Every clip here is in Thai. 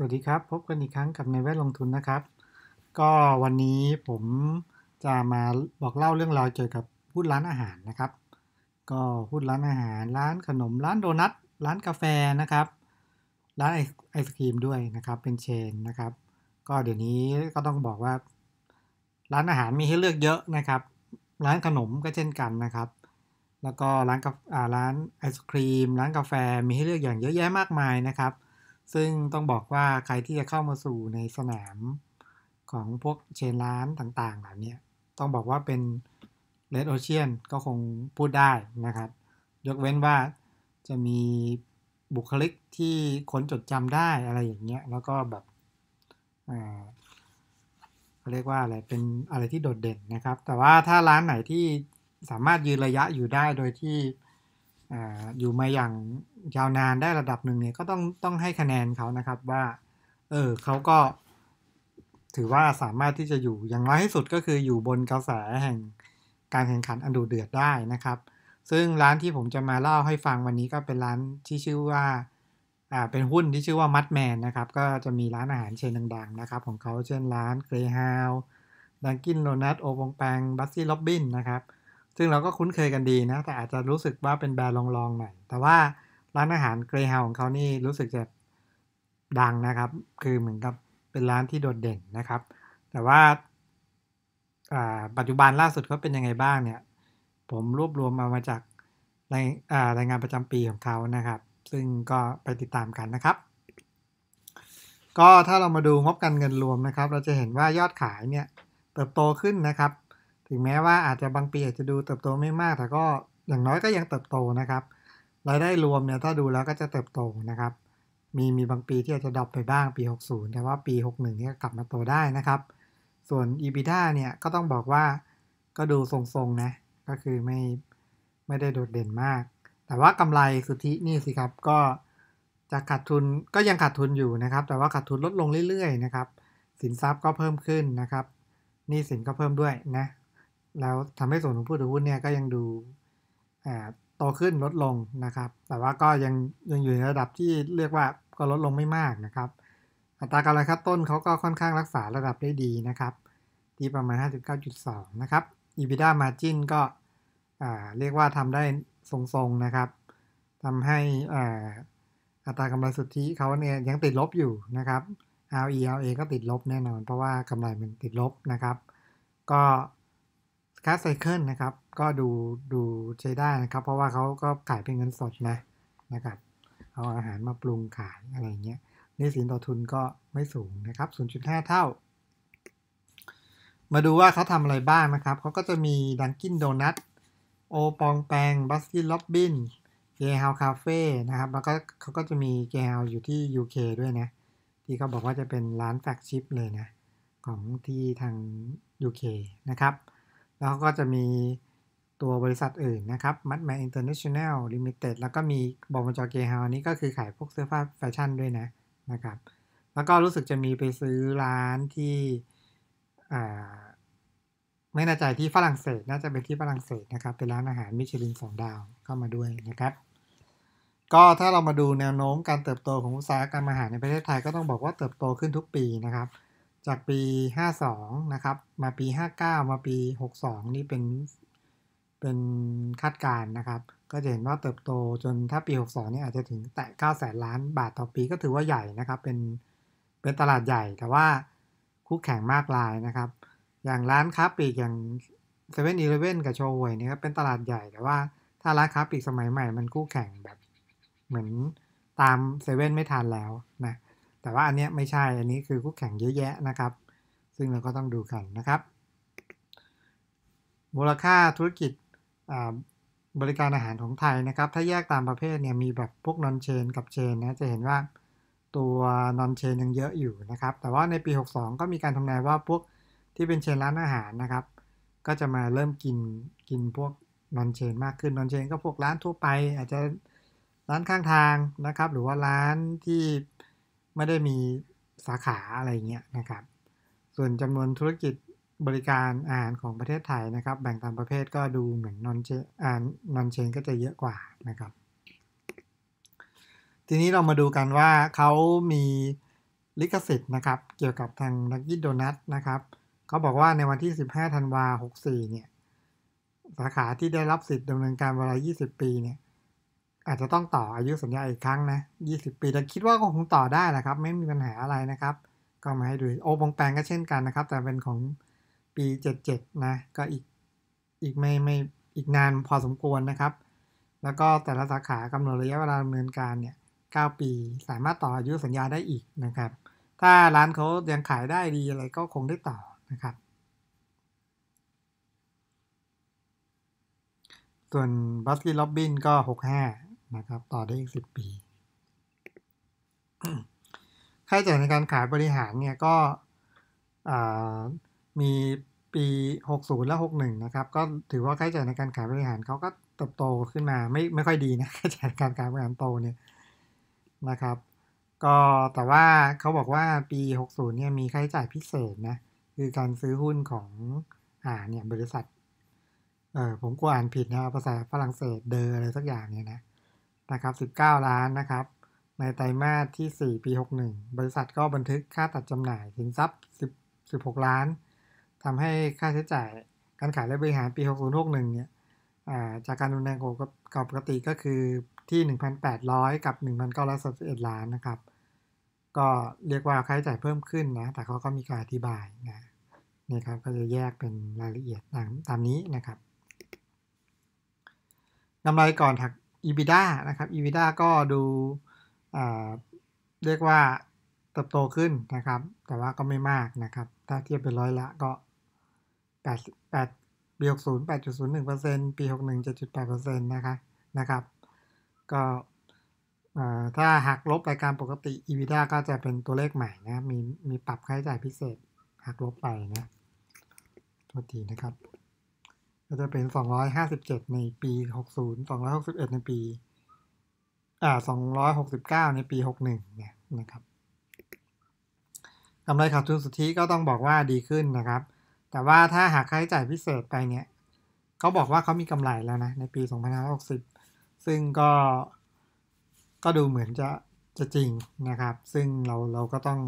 สวัสดีครับพบกันอีกครั้งกับในแวดลงทุนนะครับ ก็วันนี้ผมจะมาบอกเล่าเรื่องราวเกี่ยวกับพูดร้านอาหารนะครับ ก็พูดร้านอาหารร้านขนม ร้านโดนัทร้านกาแฟนะครับร้านไอศครีมด้วยนะครับเป็นเชนนะครับ ก็เดี๋ยวนี้ก็ต้องบอกว่า ร้านอาหารมีให้เลือกเยอะนะครับ ร้านขนมก็เช่นกันนะครับ แล้วก็ร้านการ้านไอศครีมร้านกาแฟมีให้เลือกอย่างเยอะแยะมากมายนะครับซึ่งต้องบอกว่าใครที่จะเข้ามาสู่ในสนามของพวกเชนร้านต่างๆเหล่านี้ต้องบอกว่าเป็นเลดโอเชียนก็คงพูดได้นะครับ ยกเว้นว่าจะมีบุคลิกที่คนจดจำได้อะไรอย่างเงี้ยแล้วก็แบบเขาเรียกว่าอะไรเป็นอะไรที่โดดเด่นนะครับ แต่ว่าถ้าร้านไหนที่สามารถยืนระยะอยู่ได้โดยที่อยู่มาอย่างยาวนานได้ระดับหนึ่งเนี่ยก็ต้องต้องให้คะแนนเขานะครับว่า เออเขาก็ ถือว่าสามารถที่จะอยู่อย่างน้อยที่สุดก็คืออยู่บนกระแสแห่งการแข่งขันอันดูเดือดได้นะครับ ซึ่งร้านที่ผมจะมาเล่าให้ฟังวันนี้ก็เป็นร้านที่ชื่อว่า อ่าเป็นหุ้นที่ชื่อว่ามัดแมนนะครับ ก็จะมีร้านอาหารเชนดังๆ นะครับ ของเขาเช่นร้านเกรฮาวดังกินโรนัทโอวงแปงบัสซี่ล็อบบินนะครับ ซึ่งเราก็คุ้นเคยกันดีนะ แต่อาจจะรู้สึกว่าเป็นแบรนด์รองๆหน่อย แต่ว่าร้านอาหารเกรเฮาของเขานี่รู้สึกจะดังนะครับ คือเหมือนกับเป็นร้านที่โดดเด่นนะครับ แต่ว่าปัจจุบันล่าสุดเขาเป็นยังไงบ้างเนี่ยผมรวบรวมเอามาจากราารายงานประจำปีของเขานะครับ ซึ่งก็ไปติดตามกันนะครับ ก็ถ้าเรามาดูงบการเงินรวมนะครับ เราจะเห็นว่ายอดขายเนี่ยเติบโตขึ้นนะครับ ถึงแม้ว่าอาจจะบางปีอาจจะดูเติบโตไม่มากแต่ก็อย่างน้อยก็ยังเติบโตนะครับรายได้รวมเนี่ยถ้าดูแล้วก็จะเติบโตนะครับ มีมีบางปีที่อาจจะดรอปไปบ้างปี 60 แต่ว่าปี 61 เนี่ยกลับมาโตได้นะครับ ส่วน EBITDA เนี่ยก็ต้องบอกว่าก็ดูทรงๆนะ ก็คือไม่ไม่ได้โดดเด่นมาก แต่ว่ากำไรสุทธินี่สิครับก็จะขาดทุนก็ยังขาดทุนอยู่นะครับ แต่ว่าขาดทุนลดลงเรื่อยๆนะครับ สินทรัพย์ก็เพิ่มขึ้นนะครับ นี่สินก็เพิ่มด้วยนะ แล้วทำให้ส่วนของผู้ถือหุ้นเนี่ยก็ยังดูอ่าโตขึ้นลดลงนะครับ แต่ว่าก็ยังยังอยู่ในระดับที่เรียกว่าก็ลดลงไม่มากนะครับ อัตราการรหลคัดต้นเขาก็ค่อนข้างรักษาระดับได้ดีนะครับ ที่ประมาณ 59.2 นะครับ EBITDA margin ก็เรียกว่าทำได้ทรงๆนะครับทำให้อัตรากำไรสุทธิเขาเนี่ยยังติดลบอยู่นะครับ RE RA ก็ติดลบแน่นอน เพราะว่ากำไรมันติดลบนะครับ ก็ cash cycle นะครับก็ดู ดูใช้ได้นะครับ เพราะว่าเขาก็ขายเป็นเงินสดนะ นะครับเอาอาหารมาปรุงขายอะไรเงี้ยนี่สินต่อทุนก็ไม่สูงนะครับ 0.5 เท่า มาดูว่าเขาทำอะไรบ้างนะครับเขาก็จะมีดังกินโดนัทโอปองแปงบัสกินล็อบบินเกฮาวคาเฟ่นะครับแล้วก็เขาก็จะมีเกฮาวอยู่ที่ UK ด้วยนะที่เขาบอกว่าจะเป็นร้านแฟกชิปเลยนะ ของที่ทาง UK นะครับ แล้วก็จะมีตัวบริษัทอื่นนะครับ มัดแมนอินเตอร์เนชั่นแนลลิมิเต็ด แล้วก็มีบอมจอเกฮาวนี้ก็คือขายพวกเสื้อผ้าแฟชั่นด้วยนะนะครับ แล้วก็รู้สึกจะมีไปซื้อร้านที่ ไม่แน่ใจที่ฝรั่งเศส น่าจะเป็นที่ฝรั่งเศสนะครับ เป็นร้านอาหารมิชลินสองดาวเข้ามาด้วยนะครับ ก็ถ้าเรามาดูแนวโน้มการเติบโตของอุตสาหกรรมอาหารในประเทศไทยก็ต้องบอกว่าเติบโตขึ้นทุกปีนะครับ จากปี 52นะครับ มาปี59มาปี62นี่เป็นเป็นคาดการณ์นะครับ ก็จะเห็นว่าเติบโตจนถ้าปี62เนี่ยอาจจะถึงแตะ9แสนล้านบาทต่อปีก็ถือว่าใหญ่นะครับเป็นเป็นตลาดใหญ่แต่ว่าคู่แข่งมากลายนะครับ อย่างร้านค้าปลีกอย่างเซเว่นอีเลฟเว่นกับโชว์วยเนี่ยครับเป็นตลาดใหญ่แต่ว่าถ้าร้านค้าปลีกสมัยใหม่มันคู่แข่งแบบเหมือนตามเซเว่นไม่ทันแล้วนะแต่ว่าอันนี้ไม่ใช่อันนี้คือคู่แข่งเยอะแยะนะครับ ซึ่งเราก็ต้องดูกันนะครับ มูลค่าธุรกิจบริการอาหารของไทยนะครับถ้าแยกตามประเภทเนี่ยมีแบบพวกนอนเชนกับเชนนะจะเห็นว่าตัวนอนเชนยังเยอะอยู่นะครับแต่ว่าในปี 62 ก็มีการทำนายว่าพวก ที่เป็นเชนร้านอาหารนะครับก็จะมาเริ่มกินกินพวกนอนเชนมากขึ้นนอนเชนก็พวกร้านทั่วไป อาจจะร้านข้างทางนะครับหรือว่าร้านที่ไม่ได้มีสาขาอะไรเงี้ยนะครับส่วนจำนวนธุรกิจบริการอ่านของประเทศไทยนะครับ แบ่งตามประเภทก็ดูเหมือนนอนเชอ่านนอนเชนก็จะเยอะกว่านะครับ ทีนี้เรามาดูกันว่าเขามีลิขสิทธิ์นะครับ เกี่ยวกับทางนักยิดโดนัทนะครับ เขาบอกว่าในวันที่ 15ธันวา 64 เนี่ย สาขาที่ได้รับสิทธิ์ดำเนินการเวลา20 ปีเนี่ย อาจจะต้องต่ออายุสัญญาอีกครั้งนะ20 ปีแต่คิดว่าก็คงต่อได้แหละครับ ไม่มีปัญหาอะไรนะครับ ก็มาให้ดู โอปงแปงก็เช่นกันนะครับ แต่เป็นของปี 77 นะก็อีกอีกไม่ไม่อีกนานพอสมควรนะครับ แล้วก็แต่ละสาขากำหนดระยะเวลาดำเนินการเนี่ย9 ปีสามารถต่ออายุสัญญาได้อีกนะครับ ถ้าร้านเขายังขายได้ดีอะไรก็คงได้ต่อนะครับ ส่วนบัสกี้ล็อบบินก็ 65 นะครับต่อได้อีก10 ปีค่าใช้จ่ายในการขายบริหารเนี่ยก็มีปี 60 และ 61 นะครับ ก็ถือว่าค่าใช้จ่ายในการขายบริหารเขาก็เติบโตขึ้นมา ไม่ไม่ค่อยดีนะค่าใช้จ่ายการขายบริหารโตเนี่ยนะครับ ก็แต่ว่าเขาบอกว่าปี 60 เนี่ย มีค่าใช้จ่ายพิเศษนะ คือการซื้อหุ้นของ อ่าเนี่ย บริษัท เออผมกลัวอ่านผิดนะภาษาฝรั่งเศสเดอร์อะไรสักอย่างเนี่ยนะ นะครับ19ล้านนะครับ ในไตรมาสที่4ปี61บริษัทก็บันทึกค่าตัดจำหน่ายสินทรัพย์10 16ล้านทำให้ค่าใช้จ่ายการขายและบริหารปี6061เนี่ยจากการดำเนินงการปกติก็คือที่ 1,800 กับ1,931ล้านนะครับ ก็เรียกว่าค่าใช้จ่ายเพิ่มขึ้นนะ แต่เขาก็มีการอธิบายนะนี่ครับก็จะแยกเป็นรายละเอียดตามตามนี้นะครับกำไรก่อนถัก EBITDA นะครับ EBITDA ก็ดูเรียกว่าเติบโตขึ้นนะครับ แต่ว่าก็ไม่มากนะครับ ถ้าเทียบเป็นร้อยละก็8 8ปี60 8.01%ปี 61 7.8%นะคะนะครับก็ถ้าหักลบรายการปกติ EBITDA ก็จะเป็นตัวเลขใหม่นะมีมีปรับค่าใช้จ่ายพิเศษหักลบไปนะโทษทีนะครับ ก็จะเป็น 257 ในปี 60 261 ในปีอ่า269 ในปี 61เนี่ยนะครับกำไรขาดทุนสุทธิก็ต้องบอกว่าดีขึ้นนะครับแต่ว่าถ้าหากค่าใช้จ่ายพิเศษไปเนี่ย เขาบอกว่าเขามีกำไรแล้วนะ ในปี 2560 ซึ่งก็ก็ดูเหมือนจะจะจริงนะครับ ซึ่งเราเราก็ต้อง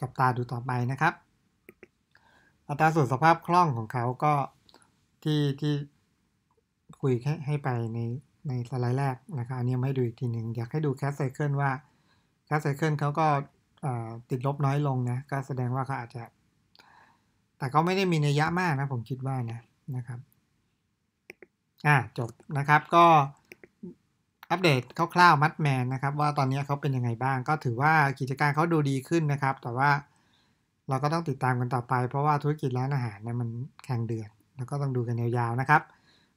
จับตาดูต่อไปนะครับ อัตราส่วนสภาพคล่องของเขาก็ที่ที่ คุยแค่ให้ไปในในสไลด์แรกนะครับ อันนี้ไม่ดูอีกทีหนึ่งอยากให้ดูแคสไซเคิลว่าแคสไซเคิลเขาก็ติดลบน้อยลงนะ ก็แสดงว่าเขาอาจจะแต่ก็ไม่ได้มีนัยยะมากนะ ผมคิดว่านะนะครับอ่าจบนะครับก็อัปเดตคร่าวๆมัดแมนนะครับ ว่าตอนนี้เขาเป็นยังไงบ้าง ก็ถือว่ากิจการเขาดูดีขึ้นนะครับ แต่ว่าเราก็ต้องติดตามกันต่อไปเพราะว่าธุรกิจร้านอาหารเนี่ยมันแข่งเดือนแล้วก็ต้องดูกันยาวๆนะครับ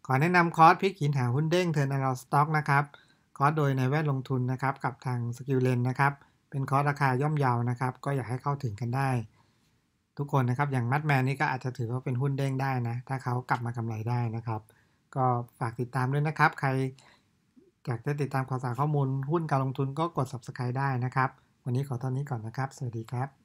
ขอแนะนำคอร์สพิกหินหาหุ้นเด้งเทิร์นอร์สต็อกนะครับคอร์สโดยในแวดลงทุนนะครับ กับทางสกิลเลนนะครับเป็นคอร์สราคาย่อมเยาวนะครับ ก็อยากให้เข้าถึงกันได้ทุกคนนะครับ อย่างมัดแมนนี่ก็อาจจะถือว่าเป็นหุ้นเด้งได้นะ ถ้าเขากลับมากำไรได้นะครับ ก็ฝากติดตามด้วยนะครับ ใครอยากจะติดตามข่าวสารข้อมูลหุ้นการลงทุนก็กด subscribe ได้นะครับ วันนี้ขอตอนนี้ก่อนนะครับ สวัสดีครับ